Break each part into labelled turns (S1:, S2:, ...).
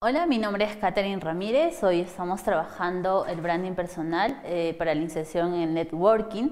S1: Hola, mi nombre es Catherine Ramírez. Hoy estamos trabajando el branding personal eh, para la inserción en networking.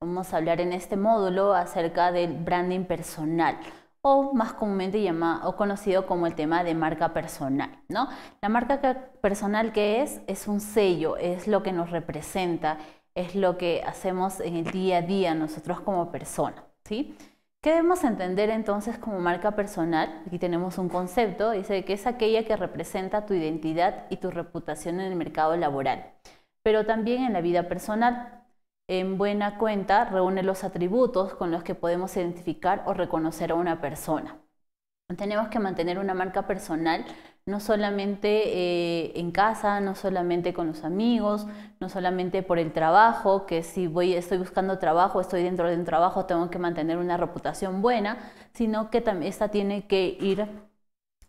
S1: Vamos a hablar en este módulo acerca del branding personal o más comúnmente llamado o conocido como el tema de marca personal, ¿no? La marca personal que es es un sello, es lo que nos representa, es lo que hacemos en el día a día nosotros como persona, ¿sí? ¿Qué debemos entender entonces como marca personal? Aquí tenemos un concepto, dice que es aquella que representa tu identidad y tu reputación en el mercado laboral, pero también en la vida personal. En buena cuenta, reúne los atributos con los que podemos identificar o reconocer a una persona. Tenemos que mantener una marca personal no solamente eh, en casa, no solamente con los amigos, no solamente por el trabajo, que si voy, estoy buscando trabajo, estoy dentro de un trabajo, tengo que mantener una reputación buena, sino que esta tiene que ir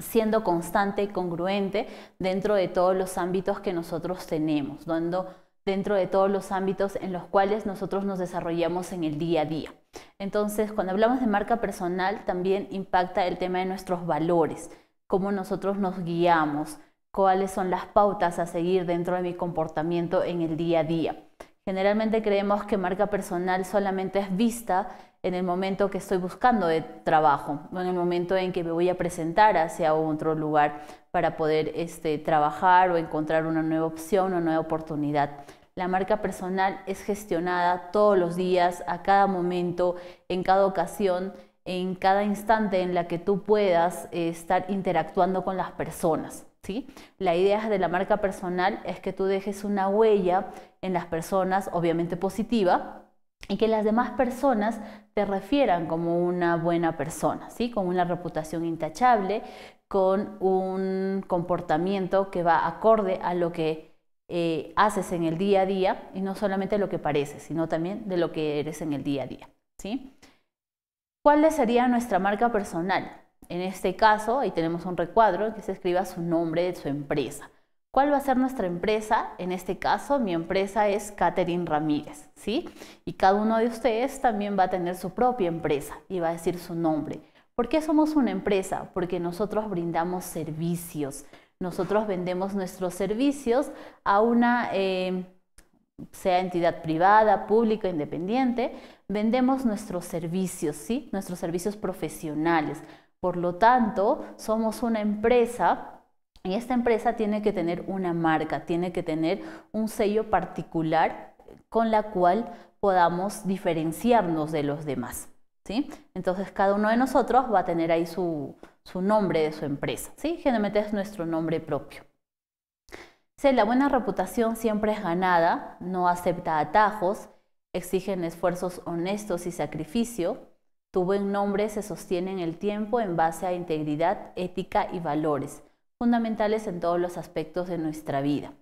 S1: siendo constante y congruente dentro de todos los ámbitos que nosotros tenemos, dando dentro de todos los ámbitos en los cuales nosotros nos desarrollamos en el día a día. Entonces, cuando hablamos de marca personal, también impacta el tema de nuestros valores cómo nosotros nos guiamos, cuáles son las pautas a seguir dentro de mi comportamiento en el día a día. Generalmente creemos que marca personal solamente es vista en el momento que estoy buscando de trabajo, en el momento en que me voy a presentar hacia otro lugar para poder este, trabajar o encontrar una nueva opción, o nueva oportunidad. La marca personal es gestionada todos los días, a cada momento, en cada ocasión en cada instante en la que tú puedas eh, estar interactuando con las personas. ¿sí? La idea de la marca personal es que tú dejes una huella en las personas, obviamente positiva, y que las demás personas te refieran como una buena persona, ¿sí? con una reputación intachable, con un comportamiento que va acorde a lo que eh, haces en el día a día y no solamente lo que pareces, sino también de lo que eres en el día a día. ¿sí? ¿Cuál sería nuestra marca personal? En este caso, ahí tenemos un recuadro que se escriba su nombre de su empresa. ¿Cuál va a ser nuestra empresa? En este caso, mi empresa es Catherine Ramírez, ¿sí? Y cada uno de ustedes también va a tener su propia empresa y va a decir su nombre. ¿Por qué somos una empresa? Porque nosotros brindamos servicios. Nosotros vendemos nuestros servicios a una eh, sea entidad privada, pública, independiente, vendemos nuestros servicios, ¿sí? nuestros servicios profesionales. Por lo tanto, somos una empresa y esta empresa tiene que tener una marca, tiene que tener un sello particular con la cual podamos diferenciarnos de los demás. ¿sí? Entonces cada uno de nosotros va a tener ahí su, nombre de su empresa. ¿sí? Generalmente es nuestro nombre propio. La buena reputación siempre es ganada, no acepta atajos, exigen esfuerzos honestos y sacrificio. Tu buen nombre se sostiene en el tiempo en base a integridad, ética y valores, fundamentales en todos los aspectos de nuestra vida.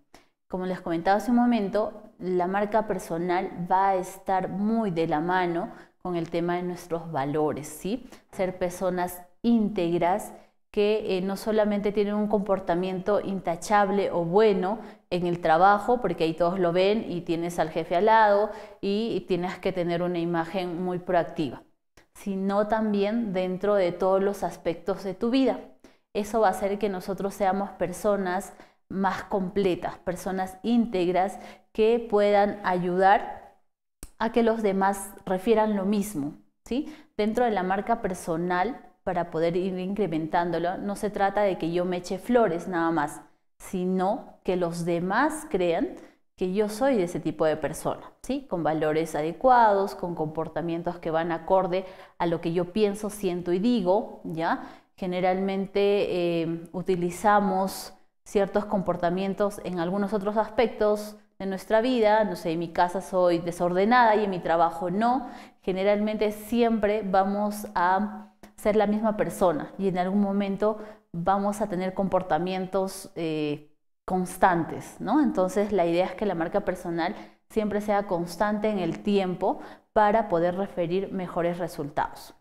S1: Como les comentaba hace un momento, la marca personal va a estar muy de la mano con el tema de nuestros valores, ¿sí? Ser personas íntegras, que eh, no solamente tienen un comportamiento intachable o bueno en el trabajo, porque ahí todos lo ven y tienes al jefe al lado y, tienes que tener una imagen muy proactiva, sino también dentro de todos los aspectos de tu vida. Eso va a hacer que nosotros seamos personas más completas, personas íntegras que puedan ayudar a que los demás refieran lo mismo. ¿sí? Dentro de la marca personal, para poder ir incrementándolo, no se trata de que yo me eche flores nada más, sino que los demás crean que yo soy de ese tipo de persona, ¿sí? Con valores adecuados, con comportamientos que van acorde a lo que yo pienso, siento y digo, ¿ya? Generalmente eh, utilizamos ciertos comportamientos en algunos otros aspectos de nuestra vida, no sé, en mi casa soy desordenada y en mi trabajo no, generalmente siempre vamos a ser la misma persona y en algún momento vamos a tener comportamientos eh, constantes, ¿no? Entonces la idea es que la marca personal siempre sea constante en el tiempo para poder referir mejores resultados.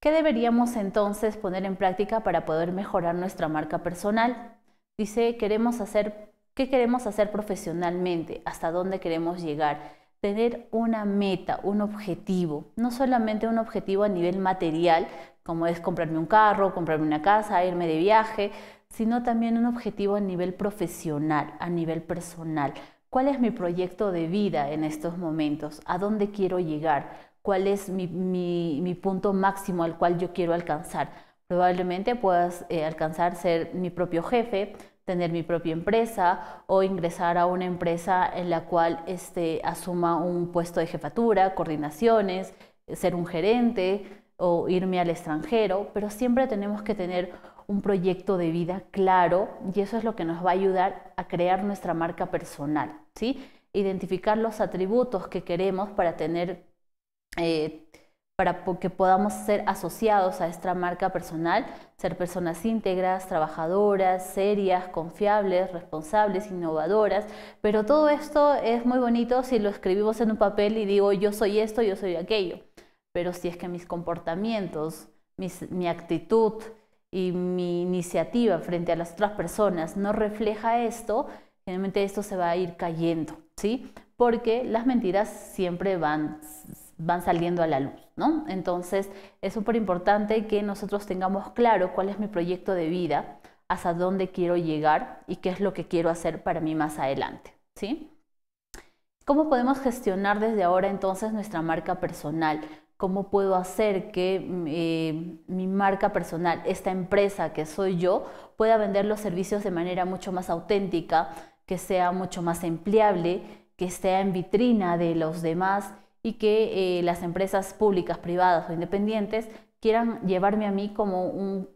S1: ¿Qué deberíamos entonces poner en práctica para poder mejorar nuestra marca personal? Dice, queremos hacer, ¿qué queremos hacer profesionalmente? ¿Hasta dónde queremos llegar? tener una meta, un objetivo, no solamente un objetivo a nivel material, como es comprarme un carro, comprarme una casa, irme de viaje, sino también un objetivo a nivel profesional, a nivel personal. ¿Cuál es mi proyecto de vida en estos momentos? ¿A dónde quiero llegar? ¿Cuál es mi, punto máximo al cual yo quiero alcanzar? Probablemente puedas eh, alcanzar ser mi propio jefe, tener mi propia empresa o ingresar a una empresa en la cual este, asuma un puesto de jefatura, coordinaciones, ser un gerente o irme al extranjero, pero siempre tenemos que tener un proyecto de vida claro y eso es lo que nos va a ayudar a crear nuestra marca personal, ¿sí? Identificar los atributos que queremos para tener eh, para que podamos ser asociados a esta marca personal, ser personas íntegras, trabajadoras, serias, confiables, responsables, innovadoras. Pero todo esto es muy bonito si lo escribimos en un papel y digo yo soy esto, yo soy aquello. Pero si es que mis comportamientos, mi actitud y mi iniciativa frente a las otras personas no refleja esto, generalmente esto se va a ir cayendo, ¿sí? Porque las mentiras siempre van van saliendo a la luz, ¿no? Entonces es súper importante que nosotros tengamos claro cuál es mi proyecto de vida, hasta dónde quiero llegar y qué es lo que quiero hacer para mí más adelante, ¿sí? ¿Cómo podemos gestionar desde ahora entonces nuestra marca personal? ¿Cómo puedo hacer que mm, eh, mi marca personal, esta empresa que soy yo, pueda vender los servicios de manera mucho más auténtica, que sea mucho más empleable, que esté en vitrina de los demás y que eh, las empresas públicas, privadas o independientes quieran llevarme a mí como un,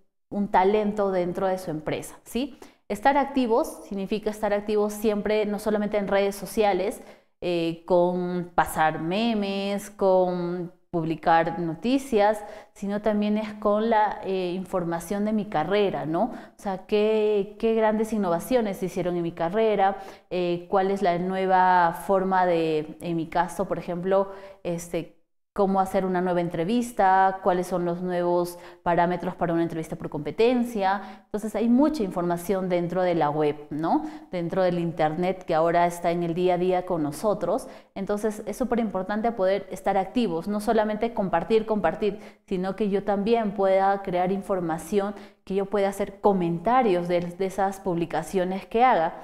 S1: talento dentro de su empresa. ¿sí? Estar activos significa estar activos siempre, no solamente en redes sociales, eh, con pasar memes, con publicar noticias, sino también es con la eh, información de mi carrera, ¿no? O sea, qué, qué grandes innovaciones se hicieron en mi carrera, eh, cuál es la nueva forma de, en mi caso, por ejemplo, este, cómo hacer una nueva entrevista, cuáles son los nuevos parámetros para una entrevista por competencia. Entonces hay mucha información dentro de la web, ¿no? Dentro del Internet que ahora está en el día a día con nosotros. Entonces es súper importante poder estar activos, no solamente compartir, compartir, sino que yo también pueda crear información, que yo pueda hacer comentarios de esas publicaciones que haga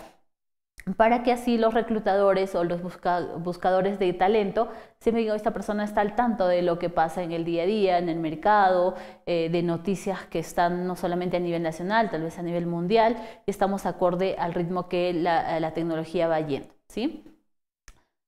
S1: para que así los reclutadores o los buscadores de talento se me digan, esta persona está al tanto de lo que pasa en el día a día, en el mercado, eh, de noticias que están no solamente a nivel nacional, tal vez a nivel mundial, y estamos acorde al ritmo que la, tecnología va yendo, ¿sí?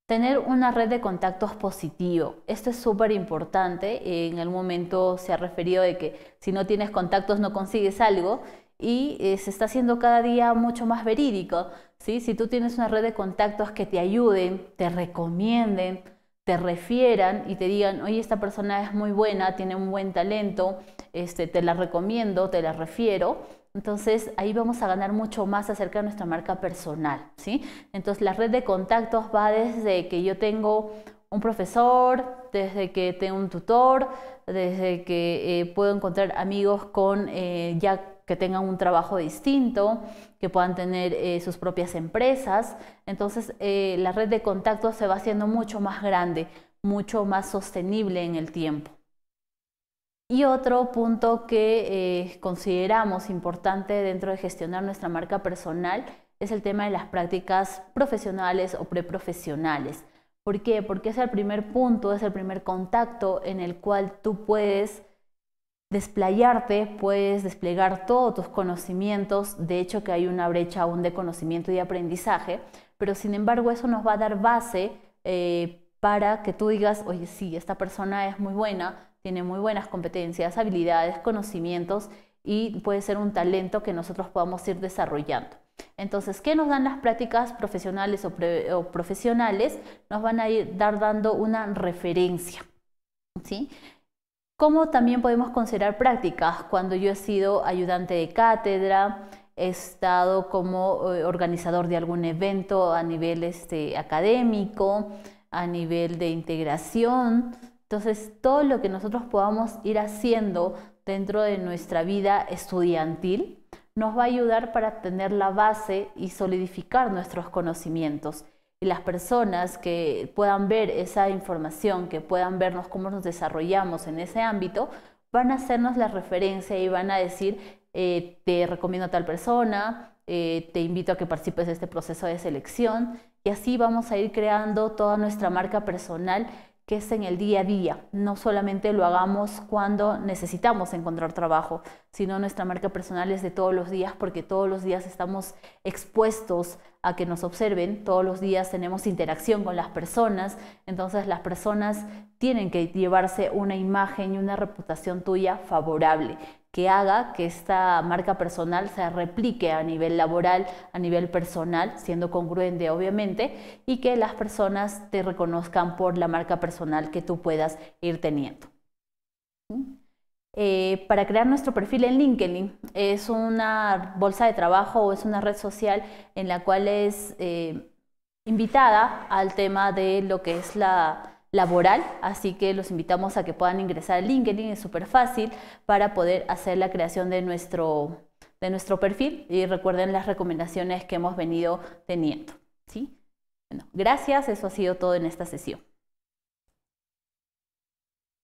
S1: Tener una red de contactos positivo. Esto es súper importante. En el momento se ha referido de que si no tienes contactos no consigues algo y eh, se está haciendo cada día mucho más verídico. ¿sí? Si tú tienes una red de contactos que te ayuden, te recomienden, te refieran y te digan, oye, esta persona es muy buena, tiene un buen talento, este, te la recomiendo, te la refiero. Entonces ahí vamos a ganar mucho más acerca de nuestra marca personal, ¿sí? Entonces la red de contactos va desde que yo tengo un profesor, desde que tengo un tutor, desde que eh, puedo encontrar amigos con eh, ya que tengan un trabajo distinto, que puedan tener eh, sus propias empresas. Entonces, eh, la red de contactos se va haciendo mucho más grande, mucho más sostenible en el tiempo. Y otro punto que eh, consideramos importante dentro de gestionar nuestra marca personal es el tema de las prácticas profesionales o preprofesionales. ¿Por qué? Porque es el primer punto, es el primer contacto en el cual tú puedes desplayarte, puedes desplegar todos tus conocimientos, de hecho que hay una brecha aún de conocimiento y aprendizaje, pero sin embargo eso nos va a dar base eh, para que tú digas, oye, sí, esta persona es muy buena, tiene muy buenas competencias, habilidades, conocimientos y puede ser un talento que nosotros podamos ir desarrollando. Entonces, ¿qué nos dan las prácticas profesionales o, profesionales? Nos van a ir dar dando una referencia. ¿sí? ¿Cómo también podemos considerar prácticas, cuando yo he sido ayudante de cátedra, he estado como eh, organizador de algún evento a nivel este, académico, a nivel de integración. Entonces, todo lo que nosotros podamos ir haciendo dentro de nuestra vida estudiantil nos va a ayudar para tener la base y solidificar nuestros conocimientos y las personas que puedan ver esa información, que puedan vernos cómo nos desarrollamos en ese ámbito, van a hacernos la referencia y van a decir, eh, te recomiendo a tal persona, eh, te invito a que participes de este proceso de selección y así vamos a ir creando toda nuestra marca personal que es en el día a día. No solamente lo hagamos cuando necesitamos encontrar trabajo, sino nuestra marca personal es de todos los días porque todos los días estamos expuestos a que nos observen, todos los días tenemos interacción con las personas, entonces las personas tienen que llevarse una imagen y una reputación tuya favorable que haga que esta marca personal se replique a nivel laboral, a nivel personal, siendo congruente obviamente, y que las personas te reconozcan por la marca personal que tú puedas ir teniendo. ¿Mm? Eh, para crear nuestro perfil en LinkedIn. Es una bolsa de trabajo o es una red social en la cual es eh, invitada al tema de lo que es la, laboral, así que los invitamos a que puedan ingresar a LinkedIn, es súper fácil para poder hacer la creación de nuestro, de nuestro perfil y recuerden las recomendaciones que hemos venido teniendo. ¿sí? Bueno, gracias, eso ha sido todo en esta sesión.